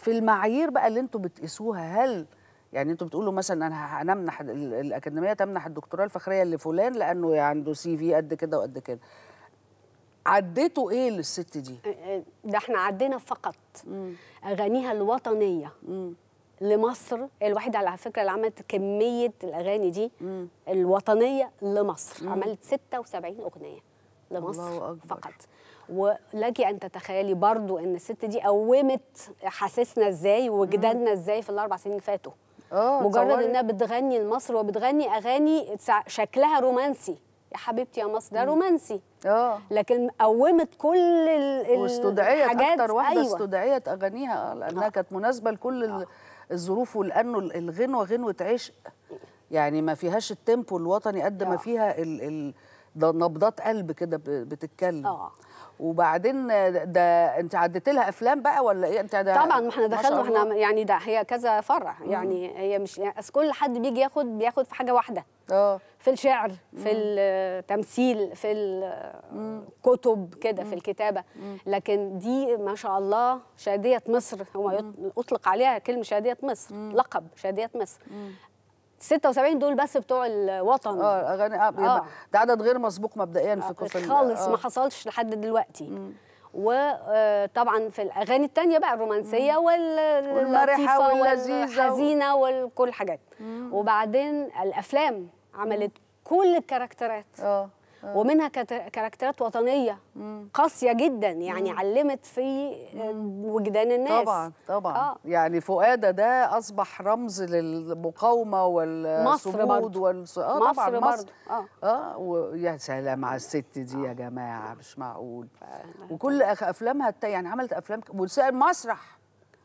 في المعايير بقى اللي انتم بتقيسوها هل يعني انتم بتقولوا مثلا انا هنمنح الاكاديميه تمنح الدكتوراه الفخريه لفلان لانه عنده سي في قد كده وقد كده عديتوا ايه للست دي ده احنا عدينا فقط اغانيها الوطنيه مم. لمصر هي الوحيده على فكره اللي عملت كميه الاغاني دي الوطنيه لمصر عملت 76 اغنيه لمصر الله أكبر. فقط ولك ان تتخيلي برضو ان الست دي قومت حاسسنا ازاي وجدالنا ازاي في الاربع سنين اللي فاتوا آه، مجرد انها بتغني لمصر وبتغني اغاني شكلها رومانسي يا حبيبتي يا مصر ده رومانسي اه لكن قومت كل واستدعيت اكتر واحده أيوة. استدعيت اغانيها آه، لانها آه. كانت مناسبه لكل أوه. الظروف ولانه الغنوه غنوه عشق يعني ما فيهاش التيمبو الوطني قد ما فيها ال ال ده نبضات قلب كده بتتكلم اه وبعدين ده انت عديت لها افلام بقى ولا ايه انت ده طبعا ما احنا دخلنا احنا يعني ده هي كذا فرع يعني مم. هي مش يعني كل حد بيجي ياخد بياخد في حاجه واحده اه في الشعر مم. في التمثيل في الكتب كده في الكتابه مم. لكن دي ما شاء الله شاديه مصر هو اطلق عليها كلمه شاديه مصر لقب شاديه مصر 76 دول بس بتوع الوطن اه اغاني يعني آه. ده عدد غير مسبوق مبدئيا في قصه آه، خالص آه. ما حصلش لحد دلوقتي مم. وطبعا آه، في الاغاني الثانيه بقى الرومانسيه والمرحه والحزينه وكل حاجات مم. وبعدين الافلام عملت مم. كل الكاركترات اه آه. ومنها كاركترات وطنيه قاسيه جدا يعني مم. علمت في آه، وجدان الناس طبعا طبعا آه. يعني فؤاده ده اصبح رمز للمقاومه والصمود والص... آه مصر طبعا مصر اه, آه ويا سلام على الست دي يا جماعه مش معقول وكل افلامها يعني عملت افلام مسرح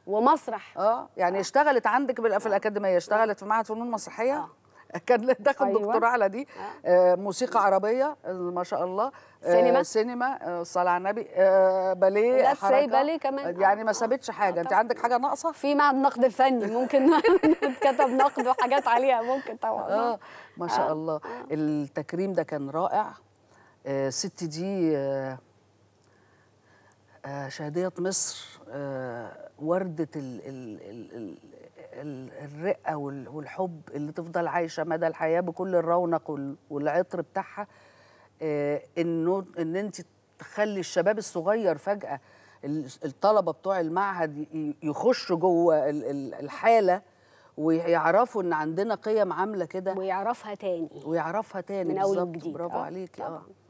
ومسرح اه يعني آه. اشتغلت عندك في الاكاديميه اشتغلت في معهد فنون مسرحيه آه. كان داخل أيوة. دكتوراه على دي آه. آه، موسيقى عربيه آه، ما شاء الله سينما سينما صلاه على النبي باليه لا حركه باليه كمان يعني ما سابتش حاجه انت عندك حاجه ناقصه في معهد النقد الفني ممكن كتب نقد وحاجات عليها ممكن طبعا اه ما شاء الله التكريم ده كان رائع ست دي شهدية مصر وردة ال ال ال الرقه والحب اللي تفضل عايشه مدى الحياه بكل الرونق والعطر بتاعها آه، انه ان انت تخلي الشباب الصغير فجاه الطلبه بتوع المعهد يخشوا جوه الحاله ويعرفوا ان عندنا قيم عامله كده ويعرفها تاني ويعرفها تاني من اول وجديد برافو آه، عليكي اه